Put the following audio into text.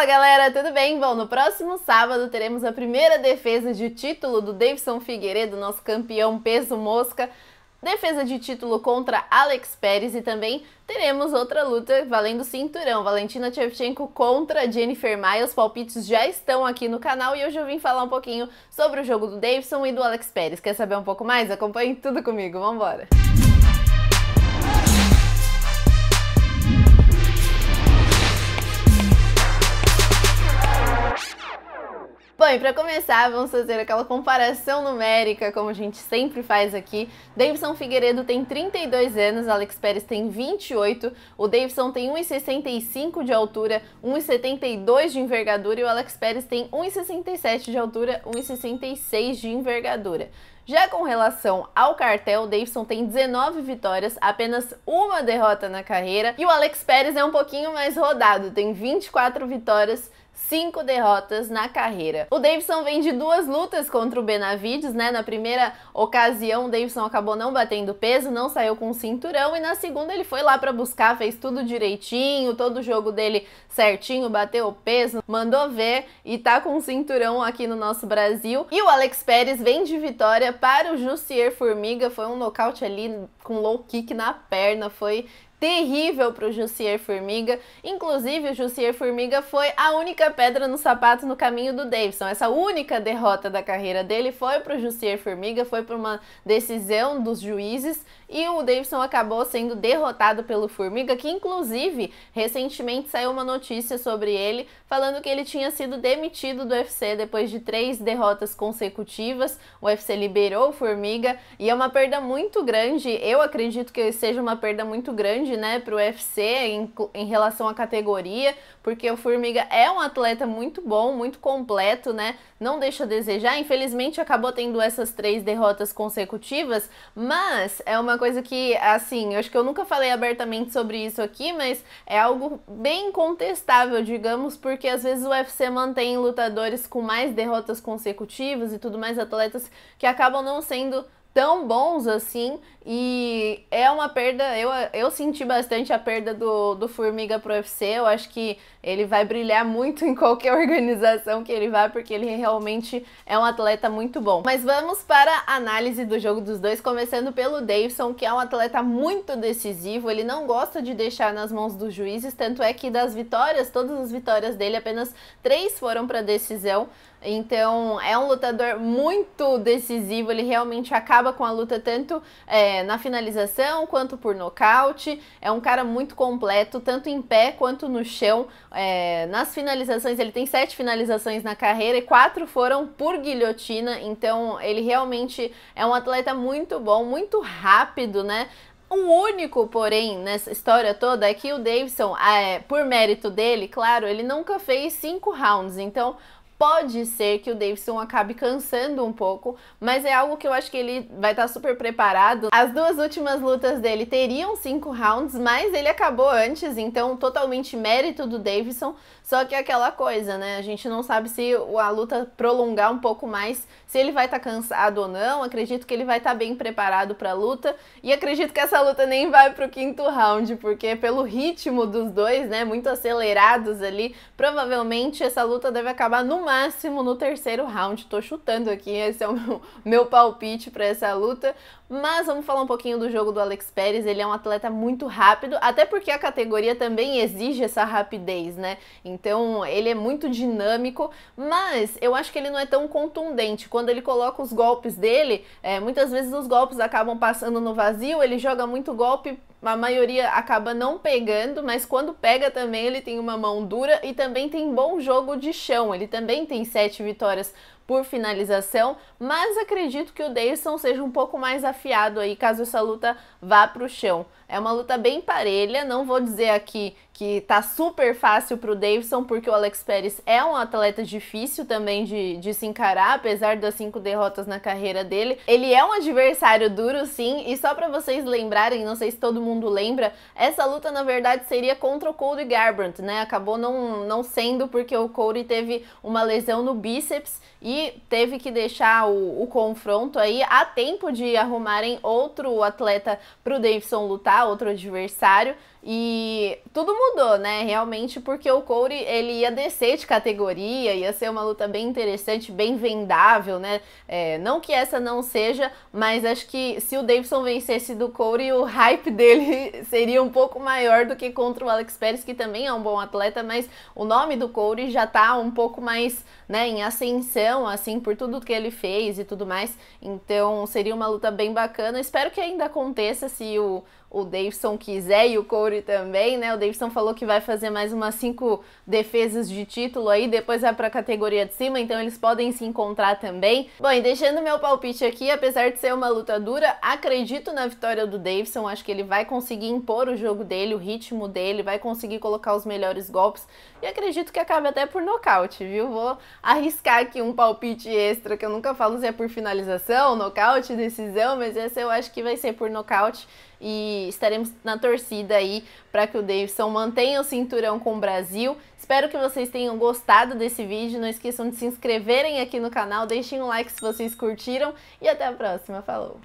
Fala galera, tudo bem? Bom, no próximo sábado teremos a primeira defesa de título do Davidson Figueiredo, nosso campeão peso mosca. Defesa de título contra Alex Pérez e também teremos outra luta valendo cinturão. Valentina Tchevchenko contra Jennifer Maia. Os palpites já estão aqui no canal e hoje eu vim falar um pouquinho sobre o jogo do Davidson e do Alex Pérez. Quer saber um pouco mais? Acompanhe tudo comigo, vambora! Música Bom, e para começar, vamos fazer aquela comparação numérica, como a gente sempre faz aqui. Davidson Figueiredo tem 32 anos, Alex Pérez tem 28, o Davidson tem 1,65 de altura, 1,72 de envergadura e o Alex Pérez tem 1,67 de altura, 1,66 de envergadura. Já com relação ao cartel, o Davidson tem 19 vitórias, apenas uma derrota na carreira, e o Alex Pérez é um pouquinho mais rodado, tem 24 vitórias, cinco derrotas na carreira. O Davidson vem de duas lutas contra o Benavides, né? Na primeira ocasião, o Davidson acabou não batendo peso, não saiu com o cinturão, e na segunda ele foi lá para buscar, fez tudo direitinho, todo o jogo dele certinho, bateu o peso, mandou ver e tá com o cinturão aqui no nosso Brasil. E o Alex Pérez vem de vitória para o Jussier Formiga, foi um nocaute ali com low kick na perna, foi terrível para o Jussier Formiga. Inclusive, o Jussier Formiga foi a única pedra no sapato no caminho do Davidson. Essa única derrota da carreira dele foi para o Jussier Formiga, foi por uma decisão dos juízes e o Davidson acabou sendo derrotado pelo Formiga, que inclusive recentemente saiu uma notícia sobre ele falando que ele tinha sido demitido do UFC depois de três derrotas consecutivas. O UFC liberou o Formiga e é uma perda muito grande. Eu acredito que seja uma perda muito grande grande, né, UFC em, em relação à categoria, porque o Formiga é um atleta muito bom, muito completo, né? Não deixa a desejar. Infelizmente acabou tendo essas três derrotas consecutivas, mas é uma coisa que, assim, eu acho que eu nunca falei abertamente sobre isso aqui, mas é algo bem incontestável, digamos, porque às vezes o UFC mantém lutadores com mais derrotas consecutivas e tudo mais, atletas que acabam não sendo tão bons assim. E é uma perda. Eu, eu senti bastante a perda do, do Formiga pro UFC. Eu acho que ele vai brilhar muito em qualquer organização que ele vá, porque ele realmente é um atleta muito bom. Mas vamos para a análise do jogo dos dois, começando pelo Davidson, que é um atleta muito decisivo. Ele não gosta de deixar nas mãos dos juízes, tanto é que das vitórias, todas as vitórias dele, apenas três foram para decisão. Então é um lutador muito decisivo, ele realmente acaba acaba com a luta tanto é, na finalização quanto por nocaute. É um cara muito completo, tanto em pé quanto no chão. É, nas finalizações, ele tem sete finalizações na carreira e quatro foram por guilhotina. Então, ele realmente é um atleta muito bom, muito rápido, né? Um único, porém, nessa história toda é que o Davidson, é, por mérito dele, claro, ele nunca fez cinco rounds. Então, Pode ser que o Davidson acabe cansando um pouco, mas é algo que eu acho que ele vai estar tá super preparado. As duas últimas lutas dele teriam cinco rounds, mas ele acabou antes, então totalmente mérito do Davidson. Só que é aquela coisa, né? A gente não sabe se a luta prolongar um pouco mais, se ele vai estar tá cansado ou não. Acredito que ele vai estar tá bem preparado para a luta e acredito que essa luta nem vai para o quinto round, porque pelo ritmo dos dois, né, muito acelerados ali, provavelmente essa luta deve acabar numa máximo no terceiro round. Tô chutando aqui, esse é o meu, meu palpite para essa luta. Mas vamos falar um pouquinho do jogo do Alex Pérez. Ele é um atleta muito rápido, até porque a categoria também exige essa rapidez, né? Então ele é muito dinâmico, mas eu acho que ele não é tão contundente. Quando ele coloca os golpes dele, é, muitas vezes os golpes acabam passando no vazio, ele joga muito golpe a maioria acaba não pegando, mas quando pega também ele tem uma mão dura e também tem bom jogo de chão. Ele também tem sete vitórias por finalização, mas acredito que o Deison seja um pouco mais afiado aí caso essa luta vá para o chão. É uma luta bem parelha, não vou dizer aqui que tá super fácil para o Davidson, porque o Alex Pérez é um atleta difícil também de, de se encarar, apesar das cinco derrotas na carreira dele. Ele é um adversário duro, sim, e só para vocês lembrarem, não sei se todo mundo lembra, essa luta na verdade seria contra o Cody Garbrandt, né? Acabou não, não sendo porque o Cody teve uma lesão no bíceps e teve que deixar o, o confronto aí a tempo de arrumarem outro atleta para o Davidson lutar, outro adversário. E tudo mudou, né? Realmente, porque o Corey ele ia descer de categoria, ia ser uma luta bem interessante, bem vendável, né? É, não que essa não seja, mas acho que se o Davidson vencesse do Corey, o hype dele seria um pouco maior do que contra o Alex Pérez, que também é um bom atleta, mas o nome do Corey já tá um pouco mais, né, em ascensão, assim, por tudo que ele fez e tudo mais. Então, seria uma luta bem bacana. Espero que ainda aconteça se o o Davidson quiser e o Corey também, né? O Davidson falou que vai fazer mais umas cinco defesas de título aí, depois vai para a categoria de cima, então eles podem se encontrar também. Bom, e deixando meu palpite aqui, apesar de ser uma luta dura, acredito na vitória do Davidson, acho que ele vai conseguir impor o jogo dele, o ritmo dele, vai conseguir colocar os melhores golpes e acredito que acabe até por nocaute, viu? Vou arriscar aqui um palpite extra, que eu nunca falo se é por finalização, nocaute, decisão, mas esse eu acho que vai ser por nocaute e estaremos na torcida aí para que o Davidson mantenha o cinturão com o Brasil. Espero que vocês tenham gostado desse vídeo. Não esqueçam de se inscreverem aqui no canal, deixem um like se vocês curtiram e até a próxima. Falou!